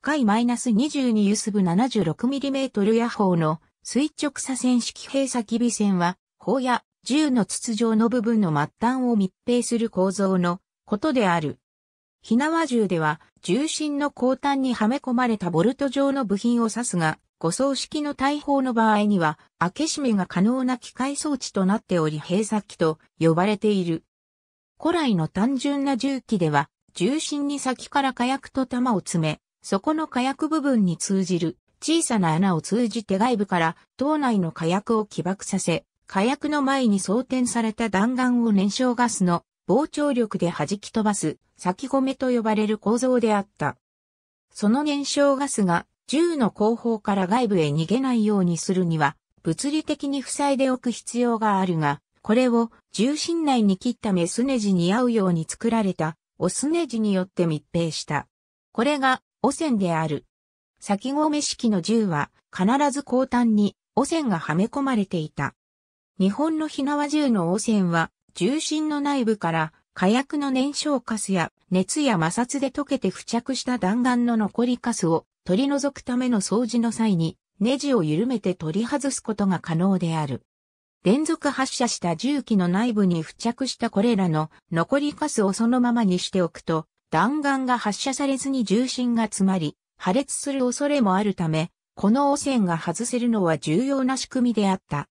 回 -22 ユスブ 76mm 野ホーの垂直左線式閉鎖機微線は、砲や銃の筒状の部分の末端を密閉する構造のことである。火縄銃では重心の後端にはめ込まれたボルト状の部品を指すが、護送式の大砲の場合には、開け閉めが可能な機械装置となっており閉鎖機と呼ばれている。古来の単純な銃器では、重心に先から火薬と弾を詰め、そこの火薬部分に通じる小さな穴を通じて外部から島内の火薬を起爆させ、火薬の前に装填された弾丸を燃焼ガスの膨張力で弾き飛ばす先込めと呼ばれる構造であった。その燃焼ガスが銃の後方から外部へ逃げないようにするには物理的に塞いでおく必要があるが、これを重心内に切ったメスネジに合うように作られたオスネジによって密閉した。これが汚染である。先込式の銃は必ず後端に汚染がはめ込まれていた。日本の火縄銃の汚染は重心の内部から火薬の燃焼カスや熱や摩擦で溶けて付着した弾丸の残りカスを取り除くための掃除の際にネジを緩めて取り外すことが可能である。連続発射した銃器の内部に付着したこれらの残りカスをそのままにしておくと弾丸が発射されずに重心が詰まり、破裂する恐れもあるため、この汚染が外せるのは重要な仕組みであった。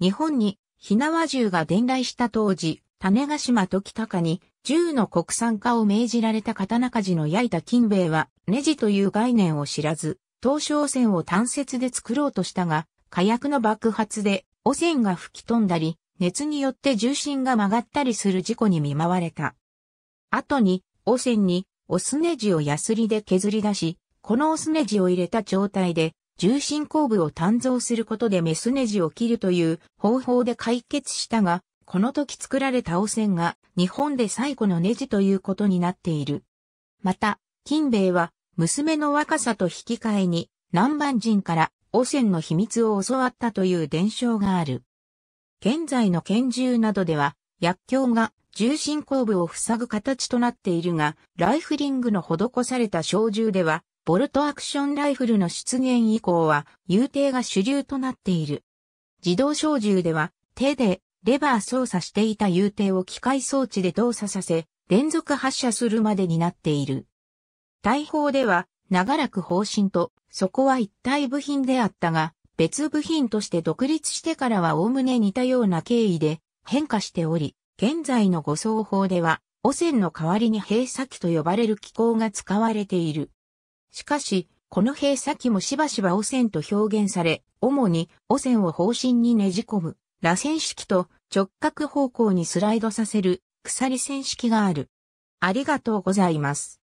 日本に、火縄銃が伝来した当時、種ヶ島時高に、銃の国産化を命じられた刀鍛冶の焼いた金兵衛は、ネジという概念を知らず、東汚染を単節で作ろうとしたが、火薬の爆発で、汚染が吹き飛んだり、熱によって重心が曲がったりする事故に見舞われた。後に、汚染に、オスネジをヤスリで削り出し、このオスネジを入れた状態で、重心後部を鍛造することでメスネジを切るという方法で解決したが、この時作られた汚染が日本で最古のネジということになっている。また、金兵衛は娘の若さと引き換えに南蛮人から汚染の秘密を教わったという伝承がある。現在の拳銃などでは薬莢が重心後部を塞ぐ形となっているが、ライフリングの施された小銃では、ボルトアクションライフルの出現以降は、遊艇が主流となっている。自動小銃では、手でレバー操作していた遊艇を機械装置で動作させ、連続発射するまでになっている。大砲では、長らく方針と、そこは一体部品であったが、別部品として独立してからは概ね似たような経緯で変化しており、現在の護送法では、汚染の代わりに閉鎖器と呼ばれる機構が使われている。しかし、この閉鎖器もしばしば汚染と表現され、主に汚染を方針にねじ込む、螺旋式と直角方向にスライドさせる鎖線式がある。ありがとうございます。